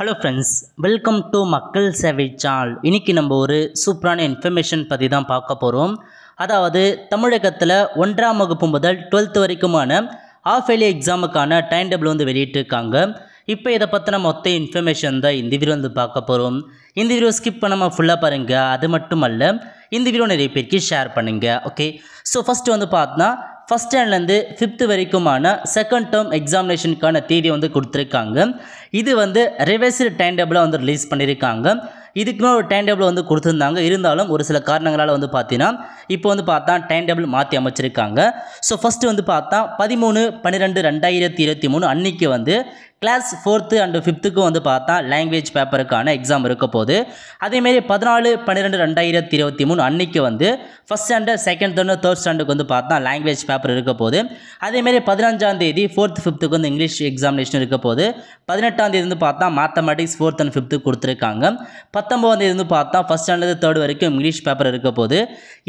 hello friends welcome to மக்கள் சேவை channel இன்றைக்கி நம்ம ஒரு சூப்பரான இன்ஃபர்மேஷன் பற்றி தான் பார்க்க போகிறோம் அதாவது தமிழகத்தில் ஒன்றாம் வகுப்பு முதல் டுவெல்த் வரைக்குமான ஆஃப் இயர்லி எக்ஸாமுக்கான டைம் டேபிள் வந்து வெளியிட்டிருக்காங்க இப்போ இதை பற்றின மொத்த இன்ஃபர்மேஷன் தான் இந்த வீடியோ வந்து பார்க்க போகிறோம் இந்த வீடியோ ஸ்கிப் பண்ணாமல் ஃபுல்லாக பாருங்கள் அது மட்டும் அல்ல இந்த வீடியோ நிறைய பேருக்கு ஷேர் பண்ணுங்கள் ஓகே ஸோ ஃபஸ்ட்டு வந்து பார்த்தா ஃபஸ்ட் ஸ்டாண்ட்லேருந்து ஃபிஃப்த்து வரைக்குமான செகண்ட் டேர்ம் எக்ஸாமினேஷனுக்கான தேதி வந்து கொடுத்துருக்காங்க இது வந்து ரிவைஸ்டு டைம் டேபிளாக வந்து ரிலீஸ் பண்ணியிருக்காங்க இதுக்குன்னு ஒரு டைம் டேபிள் வந்து கொடுத்துருந்தாங்க இருந்தாலும் ஒரு சில காரணங்களால் வந்து பார்த்தீங்கன்னா இப்போ வந்து பார்த்தா டைம் டேபிள் மாற்றி அமைச்சிருக்காங்க ஸோ ஃபஸ்ட்டு வந்து பார்த்தா பதிமூணு பன்னிரெண்டு ரெண்டாயிரத்தி இருபத்தி மூணு அன்றைக்கி வந்து கிளாஸ் ஃபோர்த்து அண்டு ஃபிஃப்த்துக்கும் வந்து பார்த்தா லாங்குவேஜ் பேப்பருக்கான எக்ஸாம் இருக்க போது அதேமாரி பதினாலு பன்னிரெண்டு ரெண்டாயிரத்தி இருபத்தி மூணு அன்றைக்கி வந்து first standard second standard third ஸ்டாண்டர்டுக்கு வந்து பார்த்தா லாங்குவேஜ் பேப்பர் இருக்க போது அதேமாரி பதினஞ்சாம் தேதி ஃபோர்த்து ஃபிஃப்த்துக்கு வந்து இங்கிலீஷ் எக்ஸாமினேஷன் இருக்க போது பதினெட்டு பதினெட்டாம் தேதிந்து பார்த்தா மேத்தமெட்டிக்ஸ் ஃபோர்த் அண்ட் ஃபிஃப்த்து கொடுத்துருக்காங்க பத்தொம்பதாம் தேதி வந்து பார்த்தா ஃபஸ்ட் ஸ்டாண்டர்ட் தேர்ட் வரைக்கும் இங்கிலீஷ் பேப்பர் இருக்க போது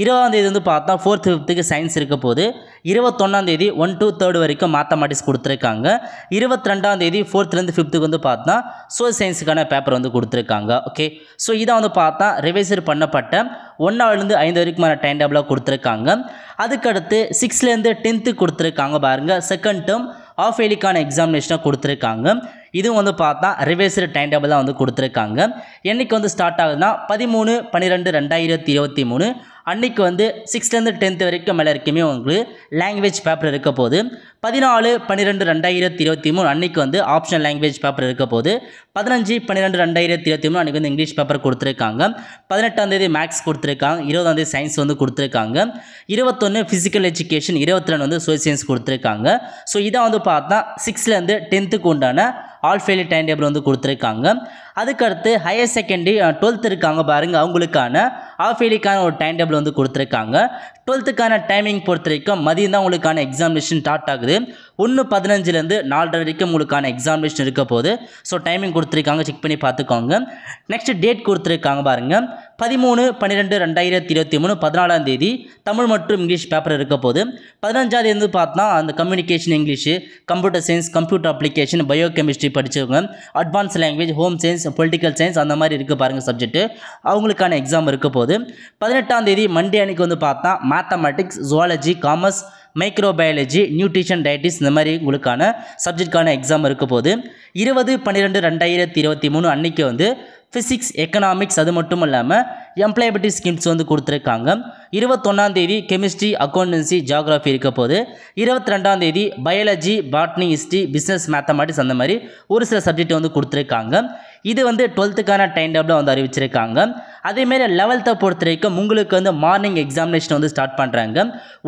இருபதாம் தேதி வந்து பார்த்தா ஃபோர்த் ஃபிஃப்த்துக்கு சயின்ஸ் இருக்க போது இருபத்தொன்னாம் தேதி ஒன் டூ தேர்ட் வரைக்கும் மேத்தமெட்டிக்ஸ் கொடுத்துருக்காங்க இருபத்தி ரெண்டாம் தேதி ஃபோர்த்துலேருந்து ஃபிஃப்த்துக்கு வந்து பார்த்தா சோல் சயின்ஸுக்கான பேப்பர் வந்து கொடுத்துருக்காங்க ஓகே ஸோ இதை வந்து பார்த்தா ரிவைசர் பண்ணப்பட்ட ஒன்றாவிலேருந்து ஐந்து வரைக்குமான டைம் டேபிளாக கொடுத்துருக்காங்க அதுக்கடுத்து சிக்ஸ்லேருந்து டென்த்து கொடுத்துருக்காங்க பாருங்கள் செகண்ட் டேர்ம் ஆஃப் எலிக்கான எக்ஸாமினேஷனாக கொடுத்துருக்காங்க இதுவும் வந்து பார்த்தா ரிவைஸ்டு டைம் டேபிள் தான் வந்து கொடுத்துருக்காங்க என்றைக்கு வந்து ஸ்டார்ட் ஆகுதுன்னா பதிமூணு பன்னிரெண்டு ரெண்டாயிரத்தி இருபத்தி மூணு அன்றைக்கு வந்து சிக்ஸ்த்லேருந்து டென்த்து வரைக்கும் மேலே இருக்குமே உங்களுக்கு லாங்குவேஜ் பேப்பர் இருக்க போது பதினாலு பன்னிரெண்டு ரெண்டாயிரத்தி இருபத்தி மூணு அன்றைக்கு வந்து ஆப்ஷன் லாங்குவேஜ் பேப்பர் இருக்க போது பதினஞ்சு பன்னிரெண்டு ரெண்டாயிரத்தி இருபத்தி மூணு அன்றைக்கி வந்து இங்கிலீஷ் பேப்பர் கொடுத்துருக்காங்க பதினெட்டாம் தேதி மேக்ஸ் கொடுத்துருக்காங்க இருபதாம் தேதி சயின்ஸ் வந்து கொடுத்துருக்காங்க இருபத்தொன்று ஃபிசிக்கல் எஜுகேஷன் இருபத்தி ரெண்டு வந்து சோசியல் சயின்ஸ் கொடுத்துருக்காங்க ஸோ இதை வந்து பார்த்தா சிக்ஸ்த்லேருந்து டென்த்துக்கு உண்டான ஆல் ஃபெயிலி டைம் டேபிள் வந்து கொடுத்துருக்காங்க அதுக்கடுத்து ஹையர் செகண்டரி டுவெல்த் இருக்காங்க பாருங்கள் அவங்களுக்கான ஆல் ஃபெயிலிக்கான ஒரு டைம் டேபிள் வந்து கொடுத்துருக்காங்க டுவெல்த்துக்கான டைமிங் பொறுத்த வரைக்கும் மதியம் தான் உங்களுக்கான எக்ஸாமினேஷன் ஸ்டார்ட் ஆகுது ஒன்று பதினஞ்சுலேருந்து நாலரை வரைக்கும் உங்களுக்கான எக்ஸாமினேஷன் இருக்க போகுது ஸோ டைமிங் கொடுத்துருக்காங்க செக் பண்ணி பார்த்துக்கோங்க நெக்ஸ்ட் டேட் கொடுத்துருக்காங்க பாருங்கள் பதிமூணு பன்னிரெண்டு ரெண்டாயிரத்தி இருபத்தி மூணு பதினாலாம் தேதி தமிழ் மற்றும் இங்கிலீஷ் பேப்பர் இருக்க போது பதினஞ்சாவது இருந்து பார்த்தா அந்த communication English computer science computer application bio chemistry படித்தவங்க advance language home science political science அந்த மாதிரி இருக்க பாருங்கள் சப்ஜெக்ட்டு அவங்களுக்கான எக்ஸாம் இருக்க போது பதினெட்டாம் தேதி மண்டே அன்னைக்கு வந்து பார்த்தா mathematics zoology commerce microbiology nutrition dietetics இந்த மாதிரி உங்களுக்கான சப்ஜெக்டுக்கான எக்ஸாம் இருக்க போது இருபது பன்னிரெண்டு ரெண்டாயிரத்தி இருபத்தி மூணு அன்றைக்கி வந்து ஃபிசிக்ஸ் எக்கனாமிக்ஸ் அது மட்டும் இல்லாமல் எம்ப்ளாயபிலிட்டி ஸ்கீம்ஸ் வந்து கொடுத்துருக்காங்க இருபத்தொன்னாந்தேதி கெமிஸ்ட்ரி அக்கௌண்டன்சி ஜியாகிராஃபி இருக்க போது இருபத்தி ரெண்டாந்தேதி biology botany history business mathematics அந்த மாதிரி ஒரு சில சப்ஜெக்ட் வந்து கொடுத்துருக்காங்க இது வந்து டுவெல்த்துக்கான டைம் டேபிள் வந்து அறிவிச்சிருக்காங்க அதேமாரி லெவல்த்தை பொறுத்த வரைக்கும் உங்களுக்கு வந்து மார்னிங் எக்ஸாமினேஷன் வந்து ஸ்டார்ட் பண்ணுறாங்க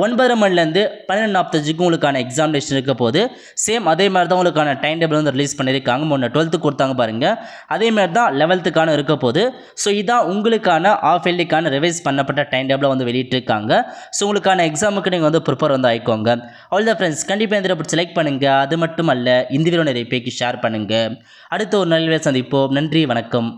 ஒன்பது மணிலேருந்து பன்னெண்டு நாற்பத்தஞ்சுக்கு உங்களுக்கான எக்ஸாமினேஷன் இருக்க போது சேம் அதே மாதிரி தான் உங்களுக்கான டைம் டேபிள் வந்து ரிலீஸ் பண்ணியிருக்காங்க முன்னே டுவெல்த்து கொடுத்தாங்க பாருங்கள் அதேமாதிரி தான் லெவல்த்துக்கான இருக்க போது ஸோ இதான் உங்களுக்கான ஆஃப் இயர்லிக்கான ரிவைஸ் பண்ணப்பட்ட டைம் டேபிளை வந்து வெளியிட்டிருக்காங்க ஸோ உங்களுக்கான எக்ஸாமுக்கு நீங்கள் வந்து ப்ரிப்பேர் வந்து ஆயிக்கோங்க அவ்வளோ தான் ஃப்ரெண்ட்ஸ் கண்டிப்பாக இந்த செலக்ட் பண்ணுங்கள் அது மட்டும் அல்ல இந்த வீடியோ நிறைய பேக்கி ஷேர் பண்ணுங்கள் அடுத்த ஒரு நல்ல சந்திப்போம் நன்றி வணக்கம்